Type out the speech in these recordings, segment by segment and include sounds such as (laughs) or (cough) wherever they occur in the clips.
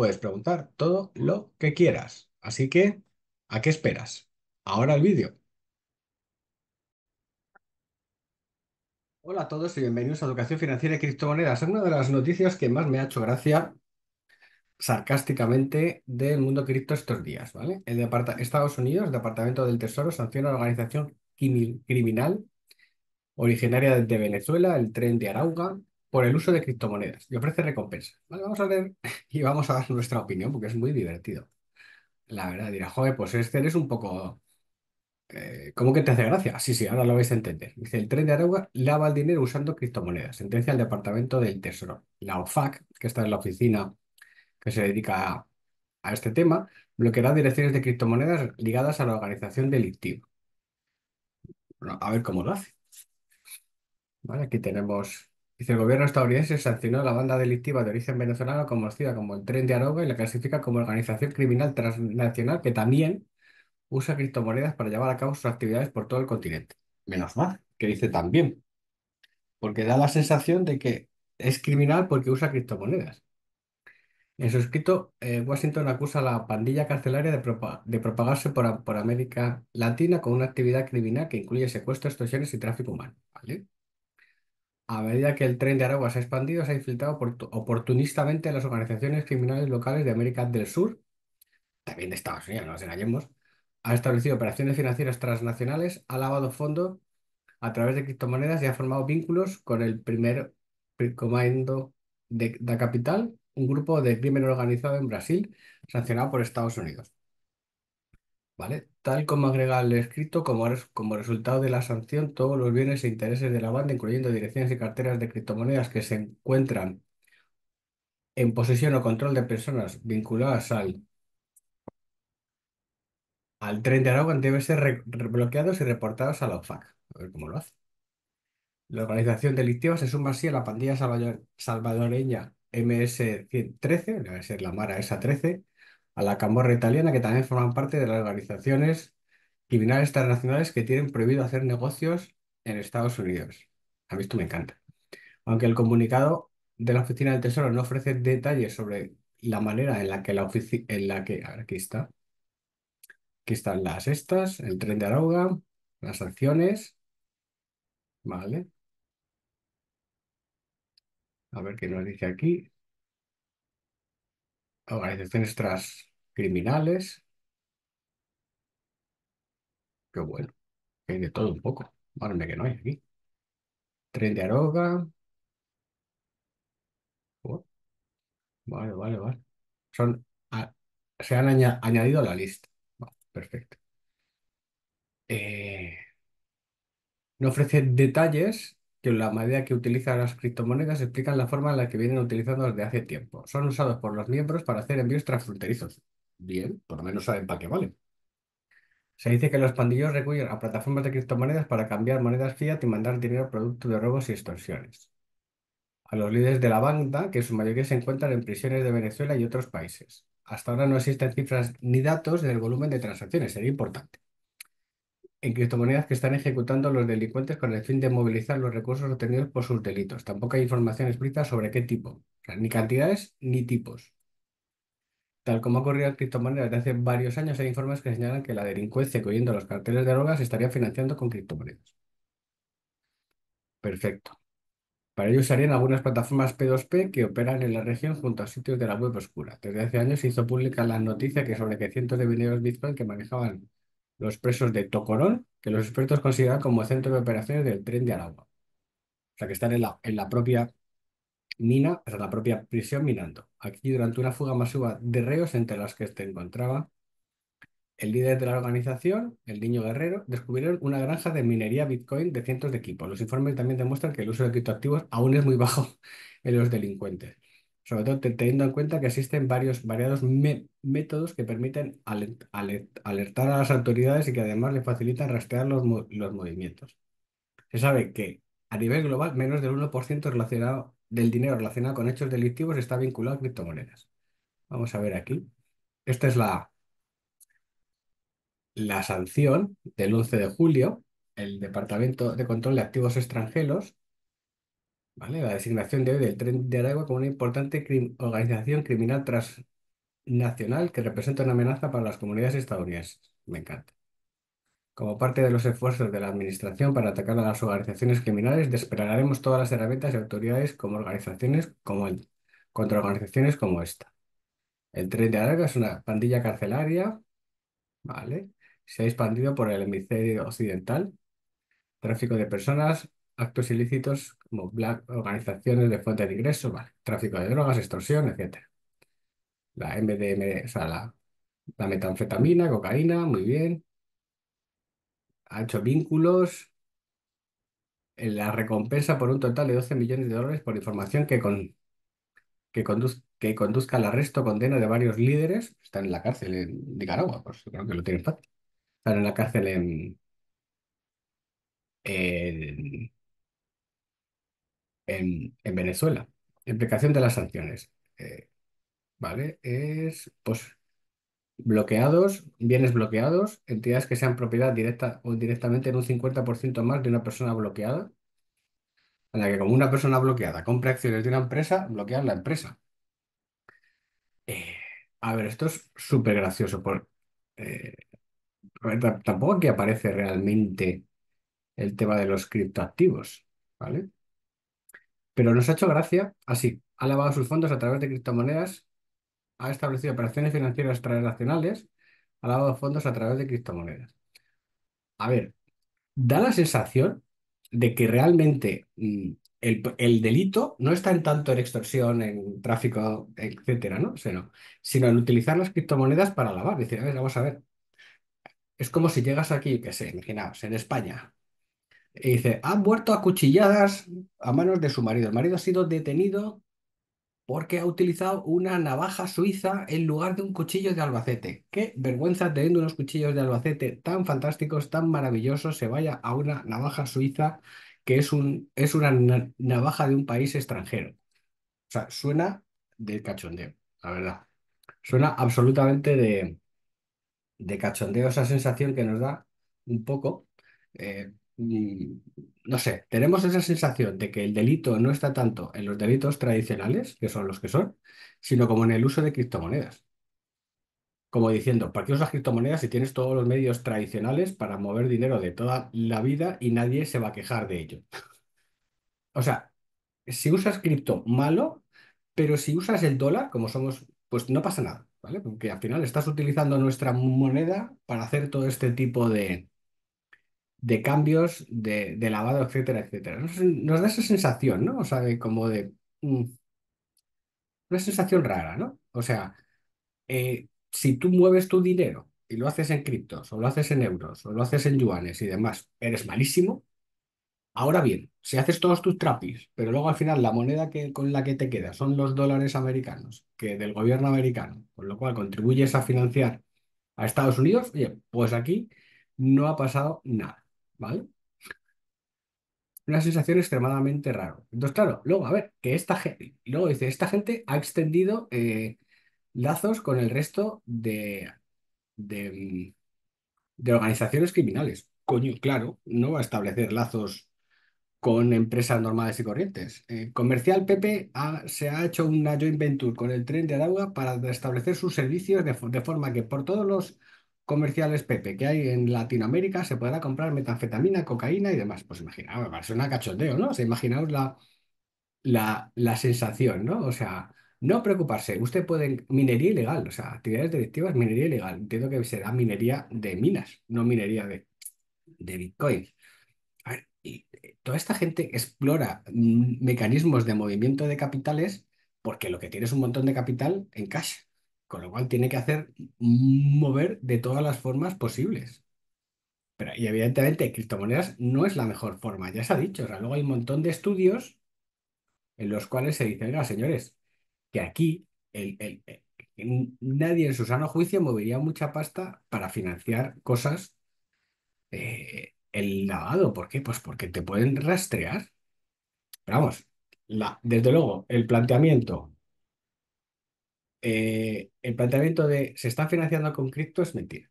puedes preguntar todo lo que quieras. Así que, ¿a qué esperas? Ahora el vídeo. Hola a todos y bienvenidos a Educación Financiera y Criptomonedas. Es una de las noticias que más me ha hecho gracia sarcásticamente del mundo cripto estos días, ¿vale? Estados Unidos, Departamento del Tesoro, sanciona a la organización criminal originaria de Venezuela, el Tren de Arauga por el uso de criptomonedas y ofrece recompensa. Vale, vamos a ver (laughs) y vamos a dar nuestra opinión porque es muy divertido. La verdad, dirá, joder, pues este es un poco... Eh, ¿Cómo que te hace gracia? Sí, sí, ahora lo vais a entender. Dice, el tren de Aragua lava el dinero usando criptomonedas. Sentencia al Departamento del Tesoro. La OFAC, que está en la oficina que se dedica a, este tema, bloqueará direcciones de criptomonedas ligadas a la organización delictiva. a ver cómo lo hace. Vale, aquí tenemos Dice, el gobierno estadounidense sancionó a la banda delictiva de origen venezolano conocida como el Tren de Aragua y la clasifica como organización criminal transnacional que también usa criptomonedas para llevar a cabo sus actividades por todo el continente. Menos mal, que dice también, porque da la sensación de que es criminal porque usa criptomonedas. En su escrito, eh, Washington acusa a la pandilla carcelaria de, propagarse por, por, América Latina con una actividad criminal que incluye secuestros, extorsiones y tráfico humano. ¿vale? A medida que el tren de Aragua se ha expandido, se ha infiltrado oportunistamente en las organizaciones criminales locales de América del Sur, también de Estados Unidos, no nos engañemos, ha establecido operaciones financieras transnacionales, ha lavado fondos a través de criptomonedas y ha formado vínculos con el primer comando de la Capital, un grupo de crimen organizado en Brasil sancionado por Estados Unidos. ¿vale? Tal como agrega el escrito, como, como resultado de la sanción, todos los bienes e intereses de la banda, incluyendo direcciones y carteras de criptomonedas que se encuentran en posesión o control de personas vinculadas al, al tren de Aragón, deben ser bloqueados y reportados a la OFAC. A ver cómo lo hace. La organización delictiva se suma así a la pandilla salvadoreña MS-113, debe ser la Mara esa 13, a la camorra italiana, que también forman parte de las organizaciones criminales internacionales que tienen prohibido hacer negocios en Estados Unidos. A mí esto me encanta. Aunque el comunicado de la Oficina del Tesoro no ofrece detalles sobre la manera en la que la en la que, aquí está, aquí están las estas, el tren de Arauga, las acciones ¿vale? A ver qué nos dice aquí. Organizaciones transcriminales. Qué bueno. Hay de todo un poco. Márame que no hay aquí. Tren de Aroga. Oh, vale, vale, vale. se han añadido a la lista. perfecto. Eh, no ofrece detalles que la manera que utilizan las criptomonedas explican la forma en la que vienen utilizando desde hace tiempo. Son usados por los miembros para hacer envíos transfronterizos. Bien, por lo menos saben para qué valen. Se dice que los pandillos recurren a plataformas de criptomonedas para cambiar monedas fiat y mandar dinero producto de robos y extorsiones. A los líderes de la banda, que en su mayoría se encuentran en prisiones de Venezuela y otros países. Hasta ahora no existen cifras ni datos del volumen de transacciones, sería importante en criptomonedas que están ejecutando los delincuentes con el fin de movilizar los recursos obtenidos por sus delitos. Tampoco hay información explícita sobre qué tipo, ni cantidades ni tipos. Tal como ha ocurrido en criptomonedas desde hace varios años, hay informes que señalan que la delincuencia, incluyendo los carteles de drogas, estaría financiando con criptomonedas. Perfecto. Para ello usarían algunas plataformas P2P que operan en la región junto a sitios de la web oscura. Desde hace años se hizo pública la noticia que sobre que cientos de mineros Bitcoin que manejaban los presos de Tocorón, que los expertos consideran como centro de operaciones del tren de Aragua. O sea, que están en la, en la propia mina, o sea, la propia prisión minando. Aquí, durante una fuga masiva de reos entre las que se encontraba el líder de la organización, el niño guerrero, descubrieron una granja de minería Bitcoin de cientos de equipos. Los informes también demuestran que el uso de criptoactivos aún es muy bajo (laughs) en los delincuentes sobre todo teniendo en cuenta que existen varios variados métodos que permiten alertar a las autoridades y que además le facilitan rastrear los, movimientos. Se sabe que a nivel global, menos del 1% relacionado, del dinero relacionado con hechos delictivos está vinculado a criptomonedas. Vamos a ver aquí. Esta es la, la sanción del 11 de julio. El Departamento de Control de Activos Extranjeros la designación de hoy del tren de Aragua como una importante organización criminal transnacional que representa una amenaza para las comunidades estadounidenses. Me encanta. Como parte de los esfuerzos de la Administración para atacar a las organizaciones criminales, desplegaremos todas las herramientas y autoridades como organizaciones como contra organizaciones como esta. El Tren de Aragua es una pandilla carcelaria, ¿vale? Se ha expandido por el hemisferio occidental, tráfico de personas, actos ilícitos como organizaciones de fuente de ingresos, tráfico de drogas, extorsión, etc. La MDM, o sea, la, metanfetamina, cocaína, muy bien. Ha hecho vínculos. la recompensa por un total de 12 millones de dólares por información que, que, conduzca al arresto o condena de varios líderes. Están en la cárcel en Nicaragua, pues creo que lo tienen fácil. Están en la cárcel en en, Venezuela. Implicación de las sanciones. Eh, ¿vale? Es pues, bloqueados, bienes bloqueados, entidades que sean propiedad directa o directamente en un 50% más de una persona bloqueada, en la que como una persona bloqueada compra acciones de una empresa, bloquean la empresa. Eh, a ver, esto es súper gracioso. Por, eh, tampoco aquí aparece realmente el tema de los criptoactivos, ¿vale? Pero nos ha hecho gracia así. Ha lavado sus fondos a través de criptomonedas, ha establecido operaciones financieras transnacionales, ha lavado fondos a través de criptomonedas. A ver, da la sensación de que realmente mm, el, delito no está en tanto en extorsión, en tráfico, etcétera, ¿no? O Sino en utilizar las criptomonedas para lavar. Decir, a ver, vamos a ver. Es como si llegas aquí, que sé, imaginaos, en España, y dice, han muerto a cuchilladas a manos de su marido. El marido ha sido detenido porque ha utilizado una navaja suiza en lugar de un cuchillo de Albacete. Qué vergüenza teniendo unos cuchillos de Albacete tan fantásticos, tan maravillosos, se vaya a una navaja suiza que es, un, es una navaja de un país extranjero. O sea, suena de cachondeo, la verdad. Suena absolutamente de, de cachondeo esa sensación que nos da un poco. Eh, no sé, tenemos esa sensación de que el delito no está tanto en los delitos tradicionales, que son los que son, sino como en el uso de criptomonedas. Como diciendo, ¿para qué usas criptomonedas si tienes todos los medios tradicionales para mover dinero de toda la vida y nadie se va a quejar de ello? (laughs) o sea, si usas cripto, malo, pero si usas el dólar, como somos, pues no pasa nada, ¿vale? Porque al final estás utilizando nuestra moneda para hacer todo este tipo de de cambios, de, lavado, etcétera, etcétera. Nos, da esa sensación, ¿no? O sea, de como de... Mm, una sensación rara, ¿no? O sea, eh, si tú mueves tu dinero y lo haces en criptos, o lo haces en euros, o lo haces en yuanes y demás, eres malísimo. Ahora bien, si haces todos tus trapis, pero luego al final la moneda que, con la que te queda son los dólares americanos, que del gobierno americano, con lo cual contribuyes a financiar a Estados Unidos, oye, pues aquí no ha pasado nada. ¿vale? Una sensación extremadamente raro. Entonces, claro, luego, a ver, que esta gente, luego dice, esta gente ha extendido eh, lazos con el resto de, mm, de, organizaciones criminales. Coño, claro, no va a establecer lazos con empresas normales y corrientes. Eh, Comercial Pepe se ha hecho una joint venture con el tren de Aragua para establecer sus servicios de, forma que por todos los comerciales, Pepe, que hay en Latinoamérica, se podrá comprar metanfetamina, cocaína y demás. Pues imaginaos, es una cachondeo, ¿no? O sea, imaginaos la, la, sensación, ¿no? O sea, no preocuparse, usted puede. Minería ilegal, o sea, actividades delictivas, minería ilegal. Entiendo que será minería de minas, no minería de, de Bitcoin. y eh, toda esta gente explora mm, mecanismos de movimiento de capitales porque lo que tiene es un montón de capital en cash. Con lo cual tiene que hacer mover de todas las formas posibles. Pero, y evidentemente, criptomonedas no es la mejor forma, ya se ha dicho. luego hay un montón de estudios en los cuales se dice, señores, que aquí el, nadie en su sano juicio movería mucha pasta para financiar cosas. Eh, el lavado, ¿por qué? Pues porque te pueden rastrear. Pero vamos, la, desde luego, el planteamiento eh, el planteamiento de se está financiando con cripto es mentira.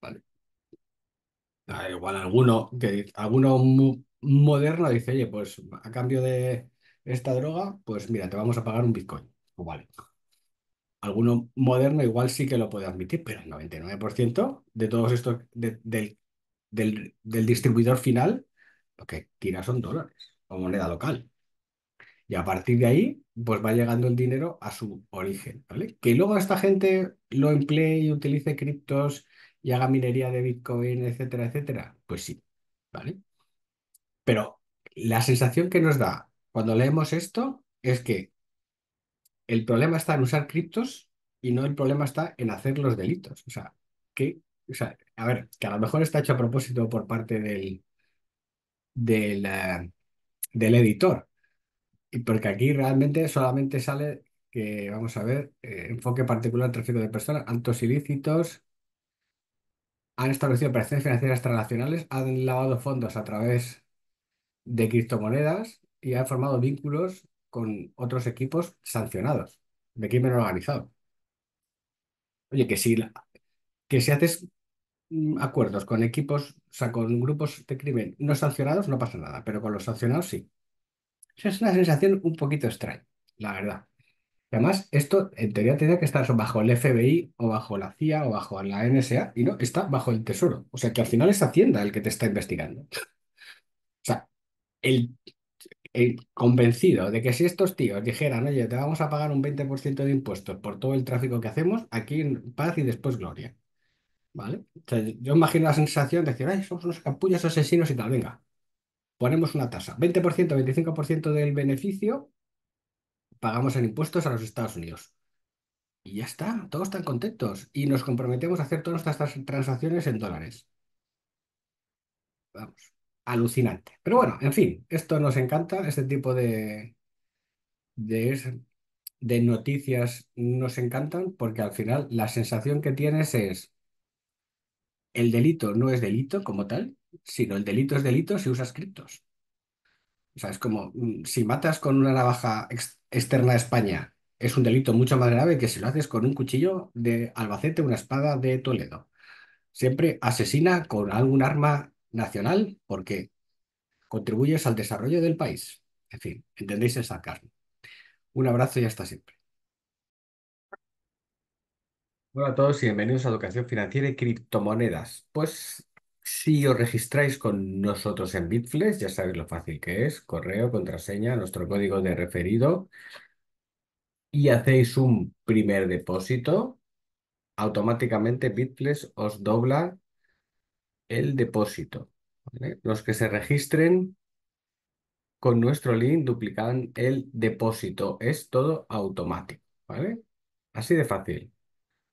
¿Vale? Ah, igual alguno, que, alguno moderno dice, oye, pues a cambio de esta droga, pues mira, te vamos a pagar un Bitcoin. O pues vale. Alguno moderno igual sí que lo puede admitir, pero el 99% de todos estos, del, del distribuidor final, lo que tira son dólares o moneda local. Y a partir de ahí, pues va llegando el dinero a su origen, ¿vale? Que luego esta gente lo emplee y utilice criptos y haga minería de Bitcoin, etcétera, etcétera. Pues sí, ¿vale? Pero la sensación que nos da cuando leemos esto es que el problema está en usar criptos y no el problema está en hacer los delitos. O sea, que, a ver, que a lo mejor está hecho a propósito por parte del, del eh, editor, y porque aquí realmente solamente sale que, vamos a ver, eh, enfoque particular tráfico de personas, antos ilícitos, han establecido operaciones financieras transnacionales, han lavado fondos a través de criptomonedas y han formado vínculos con otros equipos sancionados de crimen organizado. Oye, que si, que si haces mm, acuerdos con equipos, o sea, con grupos de crimen no sancionados, no pasa nada, pero con los sancionados sí es una sensación un poquito extraña, la verdad. además, esto en teoría tendría que estar bajo el FBI o bajo la CIA o bajo la NSA y no, está bajo el Tesoro. O sea que al final es Hacienda el que te está investigando. O sea, el, el convencido de que si estos tíos dijeran, oye, te vamos a pagar un 20% de impuestos por todo el tráfico que hacemos, aquí en paz y después gloria. ¿Vale? O sea, yo imagino la sensación de decir, ay, somos unos capullos asesinos y tal, venga, ponemos una tasa, 20%, 25% del beneficio, pagamos en impuestos a los Estados Unidos. Y ya está, todos están contentos. Y nos comprometemos a hacer todas nuestras transacciones en dólares. Vamos, alucinante. Pero bueno, en fin, esto nos encanta, este tipo de, de, de noticias nos encantan porque al final la sensación que tienes es el delito no es delito como tal, sino el delito es delito si usas criptos. O sea, es como mm, si matas con una navaja externa a España, es un delito mucho más grave que si lo haces con un cuchillo de Albacete, una espada de Toledo. Siempre asesina con algún arma nacional porque contribuyes al desarrollo del país. En fin, entendéis esa sarcasmo. Un abrazo y hasta siempre. Hola a todos y bienvenidos a Educación Financiera y Criptomonedas. Pues si os registráis con nosotros en Bitflex, ya sabéis lo fácil que es, correo, contraseña, nuestro código de referido, y hacéis un primer depósito, automáticamente Bitflex os dobla el depósito. Los que se registren con nuestro link duplican el depósito. Es todo automático, ¿vale? Así de fácil.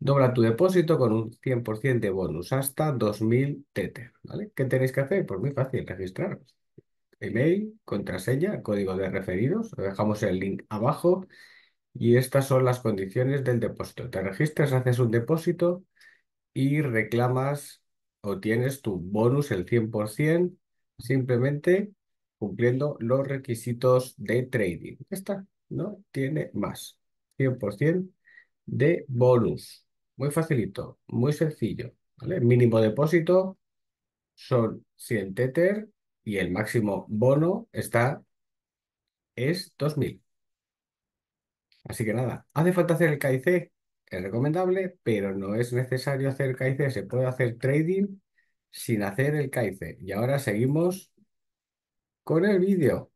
Dobla tu depósito con un 100% de bonus hasta 2.000 TT. ¿vale? ¿Qué tenéis que hacer? Pues muy fácil, registraros. Email, contraseña, código de referidos. dejamos el link abajo. Y estas son las condiciones del depósito. Te registras, haces un depósito y reclamas o tienes tu bonus el 100% simplemente cumpliendo los requisitos de trading. Esta no tiene más. 100% de bonus. Muy facilito, muy sencillo. ¿vale? mínimo depósito son 100 Tether y el máximo bono está es 2000. Así que nada, hace falta hacer el KIC, es recomendable, pero no es necesario hacer KIC, se puede hacer trading sin hacer el KIC. Y ahora seguimos con el vídeo.